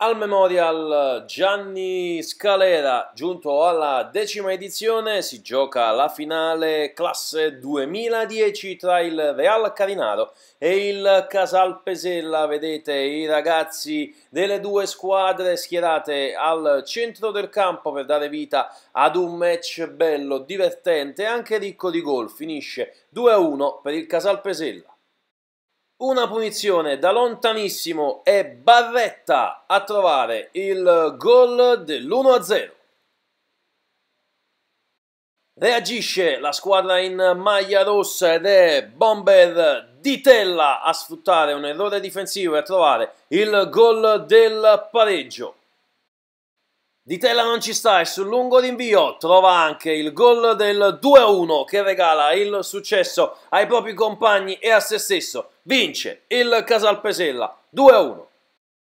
Al Memorial Gianni Scalera, giunto alla decima edizione, si gioca la finale classe 2010 tra il Real Carinaro e il Casal Pesella. Vedete i ragazzi delle due squadre schierate al centro del campo per dare vita ad un match bello, divertente e anche ricco di gol. Finisce 2-1 per il Casal Pesella. Una punizione da lontanissimo e Barretta a trovare il gol dell'1-0. Reagisce la squadra in maglia rossa ed è Bomber Ditella a sfruttare un errore difensivo e a trovare il gol del pareggio. Di Tella non ci sta e sul lungo rinvio trova anche il gol del 2-1 che regala il successo ai propri compagni e a se stesso. Vince il Casal Pesella 2-1.